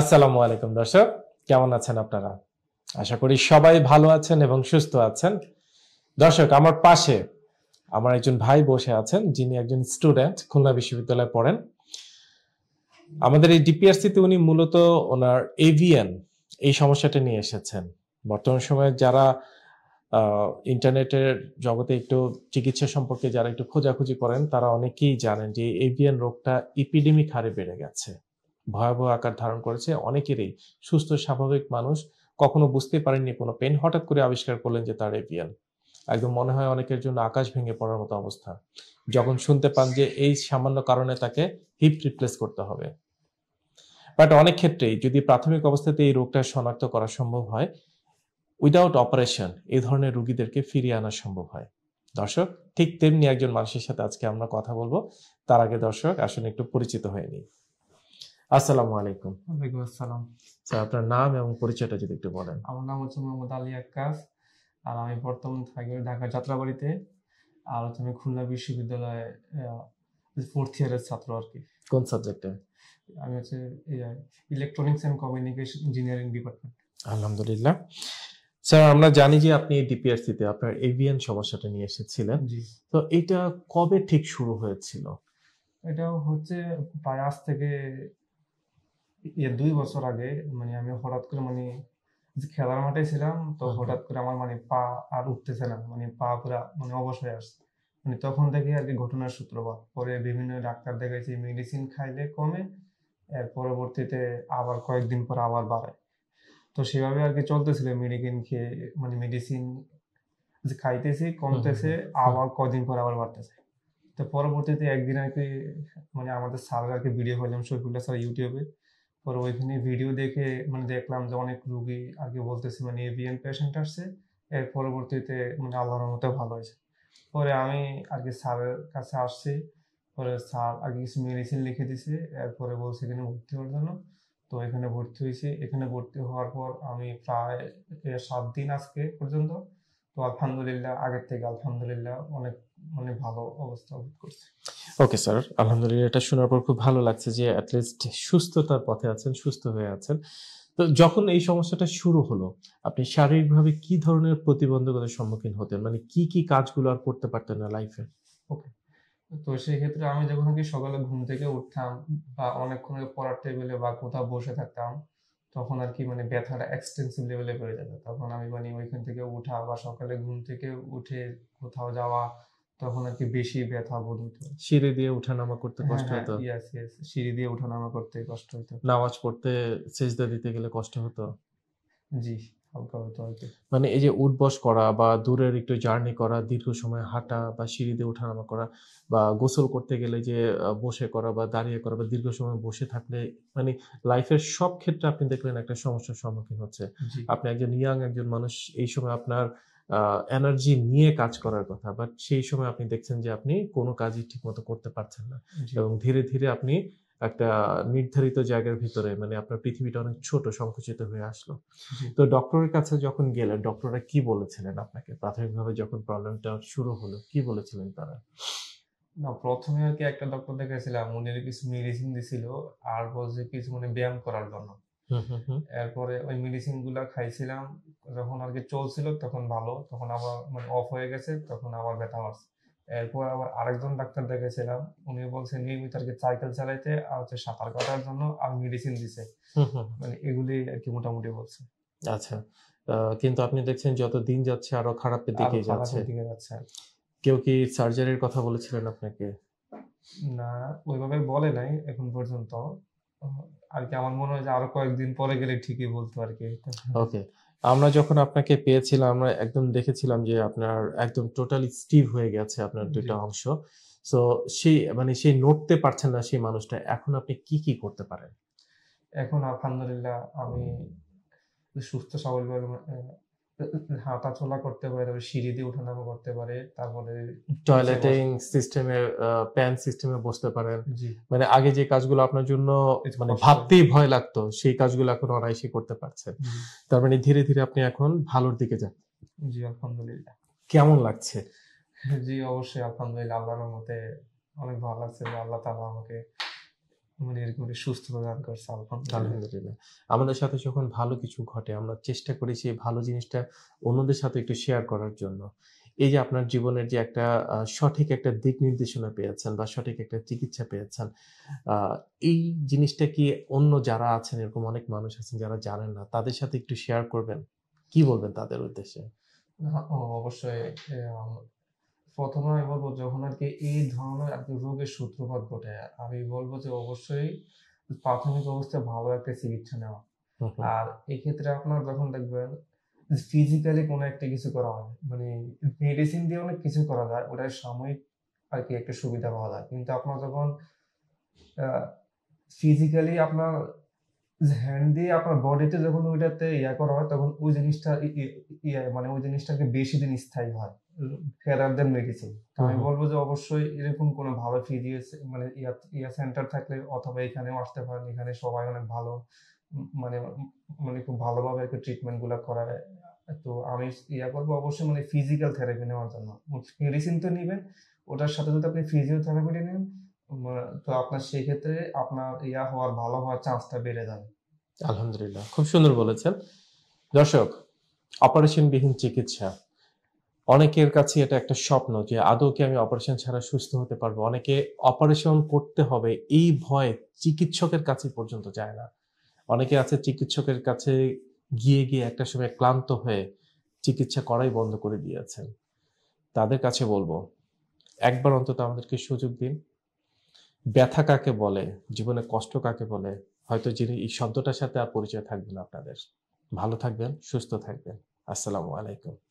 আসসালামু আলাইকুম দর্শক কেমন আছেন আপনারা আশা করি সবাই ভালো আছেন এবং সুস্থ আছেন দর্শক আমার পাশে আমার একজন ভাই বসে আছেন যিনি একজন স্টুডেন্ট খুলনা বিশ্ববিদ্যালয়ে পড়েন আমাদের এই ডিপিআরসিতে উনি মূলত ওনার এভিয়ান এই সমস্যাটা নিয়ে এসেছেন বর্তমান সময়ে যারা ইন্টারনেটের জগতে একটু চিকিৎসা সম্পর্কে যারা একটু খোঁজাখুঁজি করেন তারা অনেকেই জানেন যে এভিয়ান রোগটা ইপিডেমিক হারে বেড়ে গেছে ভয়াবহ আকার ধারণ করেছে অনেকেরই সুস্থ স্বাভাবিক মানুষ কখনো বুঝতে পারেননি কোনো পেন হঠাৎ করে আবিষ্কার করলেন যে তার এভিয়ান একদম মনে হয় অনেকের জন্য আকাশ ভেঙে পড়ার মতো অবস্থা যখন শুনতে পান যে এই সামান্য কারণে তাকে হিপ রিপ্লেস করতে হবে বাট অনেক ক্ষেত্রেই যদি প্রাথমিক অবস্থাতে এই রোগটা শনাক্ত করা সম্ভব হয় উইদাউট অপারেশন এই ধরনের রুগীদেরকে ফিরিয়ে আনা সম্ভব হয় দর্শক ঠিক তেমনি একজন মানুষের সাথে আজকে আমরা কথা বলবো তার আগে দর্শক আসলে একটু পরিচিত হয়ে নিই আসসালামু আলাইকুম ওয়ালাইকুম আসসালাম স্যার আপনার নাম এবং পরিচয়টা যদি একটু বলেন আমার নাম হচ্ছে মোহাম্মদ আলী আক্কাস আর আমি বর্তমান থাকি ঢাকা যাত্রাবাড়িতে আর হচ্ছে আমি খুলনা বিশ্ববিদ্যালয়ে ফোর্থ ইয়ারের ছাত্র আর কি কোন সাবজেক্টে আমি হচ্ছে electronics and communication engineering department আলহামদুলিল্লাহ স্যার আমরা জানি যে আপনি ডিপিআরসিতে আপনার এভিয়ান সমস্যাটা নিয়ে এসেছিলেন তো এটা কবে ঠিক শুরু হয়েছিল এটা হচ্ছে প্রায় আজ থেকে এর ইয়ে দুই বছর আগে মানে আমি হঠাৎ করে মানে খেলার মাঠে ছিলাম তো আচ্ছা। হঠাৎ করে আমার মানে পা আর উঠতেছে না মানে পা পুরা মানে অবশ হয়ে আসছে মানে তখন থেকে আর কি ঘটনার সূত্রপাত পরে বিভিন্ন ডাক্তার দেখেছি মেডিসিন খাইলে কমে এর পরবর্তীতে আবার কয়েকদিন পর আবার বাড়ায় তো সেভাবে আর কি চলতেছিল মেডিকেন খেয়ে মানে মেডিসিন যে খাইতেছি কমতেছে আবার কদিন পর আবার বাড়তেছে তো পরবর্তীতে একদিন আর কি মানে আমাদের স্যার আর কি ভিডিও করলাম শফিউল্লাহ স্যার ইউটিউবে পরে ওইখানে ভিডিও দেখে মানে দেখলাম যে অনেক রুগী আগে বলতেছে মানে এভিএন পেশেন্ট আসছে এর পরবর্তীতে মানে আল্লাহর মতো ভালো হয়েছে পরে আমি আগে স্যারের কাছে আসছি পরে স্যার আগে কিছু মেডিসিন লিখে দিছে এরপরে বলছে এখানে ভর্তি হওয়ার জন্য তো এখানে ভর্তি হয়েছি এখানে ভর্তি হওয়ার পর আমি প্রায় সাত দিন আজকে পর্যন্ত তো আলহামদুলিল্লাহ আগের থেকে আলহামদুলিল্লাহ অনেক মানে ভালো অবস্থা বোধ ওকে স্যার আলহামদুলিল্লাহ এটা শোনার পর খুব ভালো লাগছে যে অ্যাটলিস্ট সুস্থতার পথে আছেন সুস্থ হয়ে আছেন তো যখন এই সমস্যাটা শুরু হলো আপনি শারীরিকভাবে কি ধরনের প্রতিবন্ধকতার সম্মুখীন হতেন মানে কি কি কাজগুলো আর করতে পারতেন না লাইফে ওকে তো সেই ক্ষেত্রে আমি যখন কি সকালে ঘুম থেকে উঠতাম বা অনেকক্ষণ পড়ার টেবিলে বা কোথাও বসে থাকতাম তখন আর কি মানে ব্যথাটা এক্সটেন্সিভ লেভেলে বেড়ে যেত তখন আমি মানে ওইখান থেকে উঠা বা সকালে ঘুম থেকে উঠে কোথাও যাওয়া তখন আর কি বেশি ব্যথা বোধ হতো সিঁড়ি দিয়ে ওঠানামা হ্যাঁ, হ্যাঁ, করতে কষ্ট হতো সিঁড়ি দিয়ে ওঠানামা করতে কষ্ট হতো নামাজ পড়তে সেজদা দিতে গেলে কষ্ট হতো জি মানে এই যে উঠবস করা বা দূরের একটু জার্নি করা দীর্ঘ সময় হাঁটা বা সিঁড়িতে ওঠানামা করা বা গোসল করতে গেলে যে বসে করা বা দাঁড়িয়ে করা বা দীর্ঘ সময় বসে থাকলে মানে লাইফের সব ক্ষেত্রে আপনি দেখলেন একটা সমস্যার সম্মুখীন হচ্ছে আপনি একজন ইয়াং একজন মানুষ এই সময় আপনার এনার্জি নিয়ে কাজ করার কথা বাট সেই সময় আপনি দেখছেন যে আপনি কোনো কাজই ঠিক মতো করতে পারছেন না এবং ধীরে ধীরে আপনি একটা নির্ধারিত জায়গার ভিতরে মানে আপনার পৃথিবীটা অনেক ছোট সংকুচিত হয়ে আসলো তো ডক্টরের কাছে যখন গেলেন ডক্টররা কি বলেছিলেন আপনাকে প্রাথমিকভাবে যখন প্রবলেমটা শুরু হলো কি বলেছিলেন তারা না প্রথমে আর কি একটা ডক্টর দেখেছিলাম উনি কিছু মেডিসিন দিছিল আর বলছে কিছু মানে ব্যায়াম করার জন্য এরপরে ওই মেডিসিন গুলা খাইছিলাম যখন আর কি চলছিল তখন ভালো তখন আবার মানে অফ হয়ে গেছে তখন আবার ব্যথা মারছে এরপর আবার আরেকজন ডাক্তার দেখেছিলাম উনি বলছে নিয়মিত আর কি সাইকেল চালাইতে আর হচ্ছে সাঁতার কাটার জন্য আর মেডিসিন দিছে মানে এগুলি আর কি মোটামুটি বলছে আচ্ছা কিন্তু আপনি দেখছেন যত দিন যাচ্ছে আরো খারাপের দিকে যাচ্ছে দিকে যাচ্ছে কেউ কি সার্জারির কথা বলেছিলেন আপনাকে না ওইভাবে বলে নাই এখন পর্যন্ত আর কি আমার মনে হয় যে আরো কয়েকদিন পরে গেলে ঠিকই বলতো আর কি ওকে আমরা যখন আপনাকে পেয়েছিলাম আমরা একদম দেখেছিলাম যে আপনার একদম টোটালি স্টিভ হয়ে গেছে আপনার দুইটা অংশ সো সেই মানে সেই নড়তে পারছেন না সেই মানুষটা এখন আপনি কি কি করতে পারেন এখন আলহামদুলিল্লাহ আমি সুস্থ সবলভাবে হাঁটাচলা করতে পারে তারপরে সিঁড়ি দিয়ে ওঠানামা করতে পারে তারপরে টয়লেটিং সিস্টেমে প্যান সিস্টেমে বসতে পারেন মানে আগে যে কাজগুলো আপনার জন্য মানে ভাবতেই ভয় লাগতো সেই কাজগুলো এখন অনায়াসে করতে পারছেন তার মানে ধীরে ধীরে আপনি এখন ভালোর দিকে যান জি আলহামদুলিল্লাহ কেমন লাগছে জি অবশ্যই আলহামদুলিল্লাহ আল্লাহর মতে অনেক ভালো লাগছে যে আল্লাহ তাআলা আমাকে মানে এরকম একটা সুস্থতা দান করছে আলহামদুলিল্লাহ আমাদের সাথে যখন ভালো কিছু ঘটে আমরা চেষ্টা করি সেই ভালো জিনিসটা অন্যদের সাথে একটু শেয়ার করার জন্য এই যে আপনার জীবনের যে একটা সঠিক একটা দিক নির্দেশনা পেয়েছেন বা সঠিক একটা চিকিৎসা পেয়েছেন এই জিনিসটা কি অন্য যারা আছেন এরকম অনেক মানুষ আছেন যারা জানেন না তাদের সাথে একটু শেয়ার করবেন কি বলবেন তাদের উদ্দেশ্যে অবশ্যই প্রথমে আমি বলবো যখন আর কি এই ধরনের আর কি রোগের সূত্রপাত ঘটে আমি বলবো যে অবশ্যই প্রাথমিক অবস্থায় ভালো একটা চিকিৎসা নেওয়া আর এক্ষেত্রে আপনার যখন দেখবেন ফিজিক্যালি কোনো একটা কিছু করা হয় মানে মেডিসিন দিয়ে অনেক কিছু করা যায় ওটা সাময়িক আর কি একটা সুবিধা পাওয়া যায় কিন্তু আপনার যখন ফিজিক্যালি আপনার হ্যান্ড দিয়ে আপনার বডিতে যখন ওইটাতে ইয়া করা হয় তখন ওই জিনিসটা মানে ওই জিনিসটাকে বেশি দিন স্থায়ী হয় ফেরার দেন মেডিসিন আমি হ্যাঁ। বলবো যে অবশ্যই এরকম কোনো ভালো ফিজিও মানে ইয়া সেন্টার থাকলে অথবা এখানেও আসতে পারেন এখানে সবাই অনেক ভালো মানে মানে খুব ভালোভাবে একটু ট্রিটমেন্ট গুলা করায় তো আমি ইয়া করবো অবশ্যই মানে ফিজিক্যাল থেরাপি নেওয়ার জন্য মেডিসিন তো নেবেন ওটার সাথে সাথে আপনি ফিজিওথেরাপিটা নেন তো আপনার সেক্ষেত্রে আপনার ইয়া হওয়ার ভালো হওয়ার চান্সটা বেড়ে যাবে আলহামদুলিল্লাহ খুব সুন্দর বলেছেন দর্শক অপারেশনবিহীন চিকিৎসা অনেকের কাছে এটা একটা স্বপ্ন যে আদৌ কি আমি অপারেশন ছাড়া সুস্থ হতে পারবো অনেকে অপারেশন করতে হবে এই ভয়ে চিকিৎসকের কাছে পর্যন্ত যায় না অনেকে আছে চিকিৎসকের কাছে গিয়ে গিয়ে একটা সময় ক্লান্ত হয়ে চিকিৎসা করাই বন্ধ করে দিয়েছেন তাদের কাছে বলবো একবার অন্তত আমাদেরকে সুযোগ দিন ব্যথা কাকে বলে জীবনে কষ্ট কাকে বলে হয়তো যিনি এই শব্দটার সাথে আর পরিচয় থাকবেন আপনাদের ভালো থাকবেন সুস্থ থাকবেন আসসালামু আলাইকুম